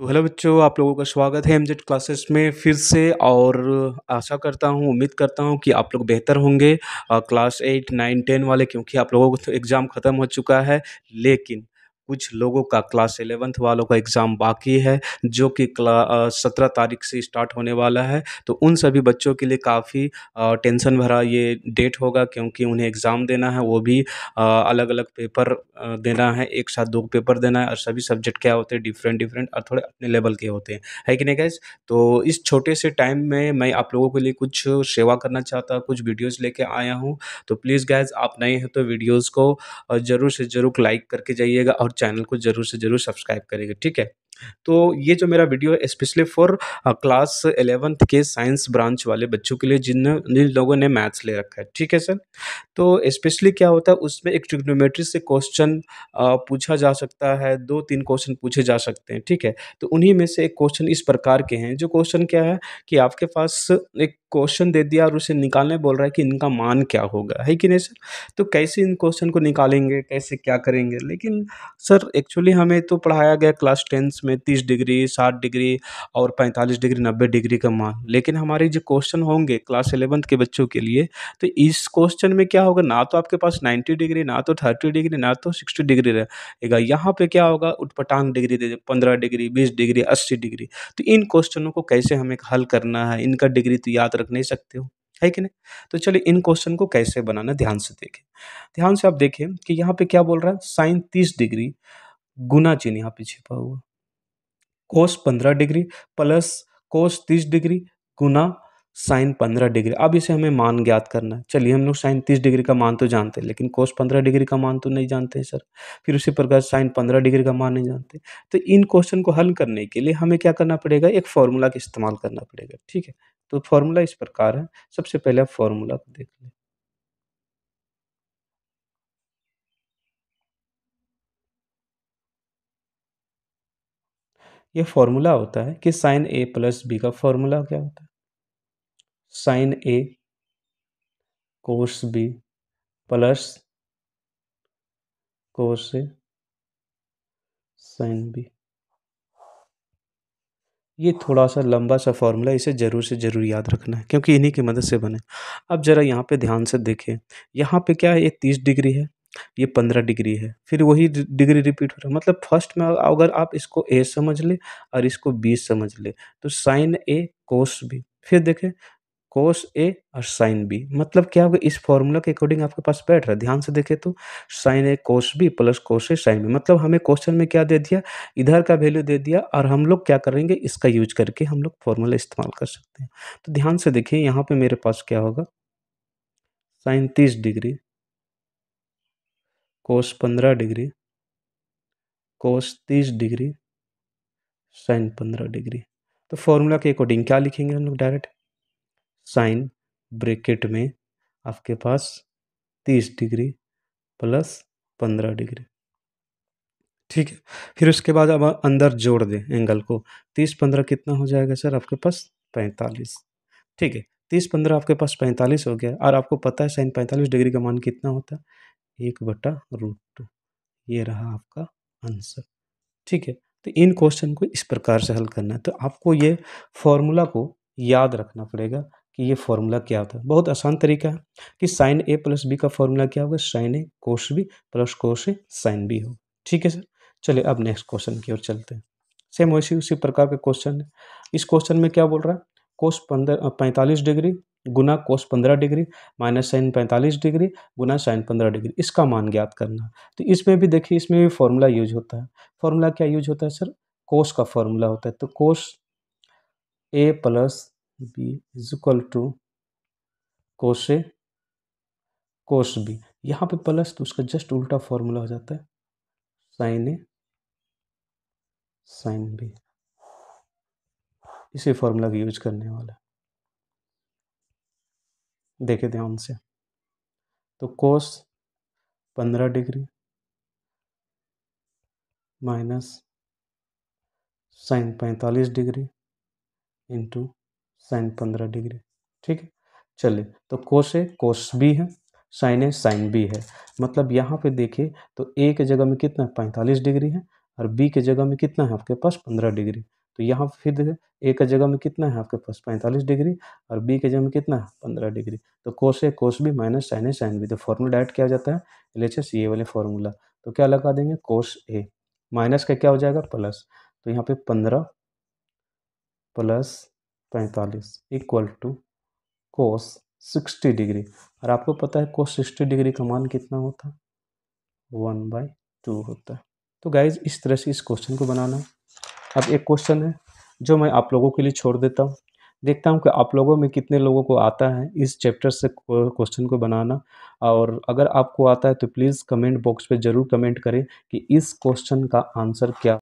तो हेलो बच्चों आप लोगों का स्वागत है एमजेड क्लासेस में फिर से और आशा करता हूँ उम्मीद करता हूँ कि आप लोग बेहतर होंगे क्लास एट नाइन टेन वाले क्योंकि आप लोगों तो एग्ज़ाम ख़त्म हो चुका है लेकिन कुछ लोगों का क्लास एलेवंथ वालों का एग्ज़ाम बाकी है जो कि क्ला सत्रह तारीख से स्टार्ट होने वाला है तो उन सभी बच्चों के लिए काफ़ी टेंशन भरा ये डेट होगा क्योंकि उन्हें एग्ज़ाम देना है वो भी अलग अलग पेपर देना है एक साथ दो पेपर देना है और सभी सब्जेक्ट क्या होते हैं डिफरेंट डिफरेंट और थोड़े अपने लेवल के होते हैं है कि नहीं गैस तो इस छोटे से टाइम में मैं आप लोगों के लिए कुछ सेवा करना चाहता कुछ वीडियोज़ लेके आया हूँ तो प्लीज़ गैस आप नए हैं तो वीडियोज़ को ज़रूर से ज़रूर लाइक करके जाइएगा और चैनल को जरूर से जरूर सब्सक्राइब करेंगे ठीक है तो ये जो मेरा वीडियो है स्पेशली फॉर क्लास एलेवंथ के साइंस ब्रांच वाले बच्चों के लिए जिन जिन लोगों ने मैथ्स ले रखा है ठीक है सर तो स्पेशली क्या होता है उसमें एक ट्रिग्नोमेट्री से क्वेश्चन uh, पूछा जा सकता है दो तीन क्वेश्चन पूछे जा सकते हैं ठीक है तो उन्हीं में से एक क्वेश्चन इस प्रकार के हैं जो क्वेश्चन क्या है कि आपके पास एक क्वेश्चन दे दिया और उसे निकालने बोल रहा है कि इनका मान क्या होगा है कि नहीं सर तो कैसे इन क्वेश्चन को निकालेंगे कैसे क्या करेंगे लेकिन सर एक्चुअली हमें तो पढ़ाया गया क्लास टेंथ उसमें तीस डिग्री साठ डिग्री और पैंतालीस डिग्री नब्बे डिग्री का मान लेकिन हमारे जो क्वेश्चन होंगे क्लास एलेवंथ के बच्चों के लिए तो इस क्वेश्चन में क्या होगा ना तो आपके पास नाइन्टी डिग्री ना तो थर्टी डिग्री ना तो सिक्सटी डिग्री रहेगा यहाँ पर क्या होगा उठपटांग डिग्री दे पंद्रह डिग्री बीस डिग्री अस्सी डिग्री तो इन क्वेश्चनों को कैसे हमें हल करना है इनका डिग्री तो याद रख नहीं सकते हो है कि नहीं तो चलिए इन क्वेश्चन को कैसे बनाना ध्यान से देखें ध्यान से आप देखें कि यहाँ पे क्या बोल रहा है साइन तीस डिग्री गुना चिन्ह यहाँ पे छिपा हुआ कोस पंद्रह डिग्री प्लस कोस तीस डिग्री गुना साइन पंद्रह डिग्री अब इसे हमें मान ज्ञात करना है चलिए हम लोग साइन तीस डिग्री का मान तो जानते हैं लेकिन कोस पंद्रह डिग्री का मान तो नहीं जानते हैं सर फिर उसी प्रकार साइन पंद्रह डिग्री का मान नहीं जानते तो इन क्वेश्चन को हल करने के लिए हमें क्या करना पड़ेगा एक फॉर्मूला का इस्तेमाल करना पड़ेगा ठीक है तो फार्मूला इस प्रकार है सबसे पहले आप फार्मूला को देख लें ये फॉर्मूला होता है कि साइन ए प्लस बी का फॉर्मूला क्या होता है sine A cos B plus cos A sine B ये थोड़ा सा लंबा सा फॉर्मूला इसे ज़रूर से ज़रूर याद रखना है क्योंकि इन्हीं की मदद से बने अब ज़रा यहाँ पे ध्यान से देखें यहाँ पे क्या है ये तीस डिग्री है ये पंद्रह डिग्री है फिर वही डिग्री रिपीट हो रहा है मतलब फर्स्ट में अगर आप इसको ए समझ लें और इसको बी समझ ले तो साइन ए कोस बी फिर देखें कोस ए और साइन बी मतलब क्या होगा इस फॉर्मूला के अकॉर्डिंग आपके पास बैठ रहा है ध्यान से देखें तो sine A cos B plus cos A sine B मतलब हमें क्वेश्चन में क्या दे दिया इधर का वैल्यू दे दिया और हम लोग क्या करेंगे इसका यूज करके हम लोग फॉर्मूला इस्तेमाल कर सकते हैं तो ध्यान से देखिए यहाँ पर मेरे पास क्या होगा साइन तीस डिग्री कोस पंद्रह डिग्री कोस तीस डिग्री साइन पंद्रह डिग्री तो फॉर्मूला के अकॉर्डिंग क्या लिखेंगे हम लोग डायरेक्ट साइन ब्रेकेट में आपके पास तीस डिग्री प्लस पंद्रह डिग्री ठीक है फिर उसके बाद अब अंदर जोड़ दें एंगल को तीस पंद्रह कितना हो जाएगा सर आपके पास पैंतालीस ठीक है तीस पंद्रह आपके पास पैंतालीस हो गया और आपको पता है साइन पैंतालीस डिग्री का मान कितना होता है एक बटा रूट टू ये रहा आपका आंसर ठीक है तो इन क्वेश्चन को इस प्रकार से हल करना है तो आपको ये फॉर्मूला को याद रखना पड़ेगा कि ये फॉर्मूला क्या होता है बहुत आसान तरीका है कि साइन ए प्लस बी का फॉर्मूला क्या होगा साइन ए कोश बी प्लस कोश ए साइन बी हो ठीक है सर चलिए अब नेक्स्ट क्वेश्चन की ओर चलते हैं सेम वैसे उसी प्रकार के क्वेश्चन है इस क्वेश्चन में क्या बोल रहा है कोश पंद्रह पैंतालीस डिग्री गुना कोस पंद्रह डिग्री माइनस साइन पैंतालीस डिग्री गुना साइन पंद्रह डिग्री इसका मान ज्ञात करना तो इसमें भी देखिए इसमें भी फॉर्मूला यूज होता है फॉर्मूला क्या यूज होता है सर कोस का फॉर्मूला होता है तो cos A plus B is equal to cos A cos B यहाँ पे प्लस तो उसका जस्ट उल्टा फॉर्मूला हो जाता है साइन ए साइन बी इसी फॉर्मूला का यूज करने वाला है देखे ध्यान से तो कोस पंद्रह डिग्री माइनस साइन पैंतालीस डिग्री इंटू साइन पंद्रह डिग्री ठीक है चलिए तो कोस ए कोस बी है साइन ए साइन बी है मतलब यहाँ पे देखिए तो ए के जगह में कितना है पैंतालीस डिग्री है और बी के जगह में कितना है आपके पास पंद्रह डिग्री तो यहाँ फिर ए का जगह में कितना है आपके पास पैंतालीस डिग्री और बी के जगह में कितना है पंद्रह डिग्री तो cos A cos B minus sine A sine B तो फॉर्मूला डायरेक्ट क्या हो जाता है एल एच एस ये वाले फॉर्मूला तो क्या लगा देंगे कोस ए माइनस का क्या हो जाएगा प्लस तो यहाँ पे पंद्रह प्लस पैंतालीस equal to cos sixty degree और आपको पता है कोस सिक्सटी डिग्री का मान कितना होता है वन बाई टू होता है तो गाइज इस तरह से इस क्वेश्चन को बनाना है अब एक क्वेश्चन है जो मैं आप लोगों के लिए छोड़ देता हूँ देखता हूँ कि आप लोगों में कितने लोगों को आता है इस चैप्टर से क्वेश्चन को बनाना और अगर आपको आता है तो प्लीज़ कमेंट बॉक्स पे ज़रूर कमेंट करें कि इस क्वेश्चन का आंसर क्या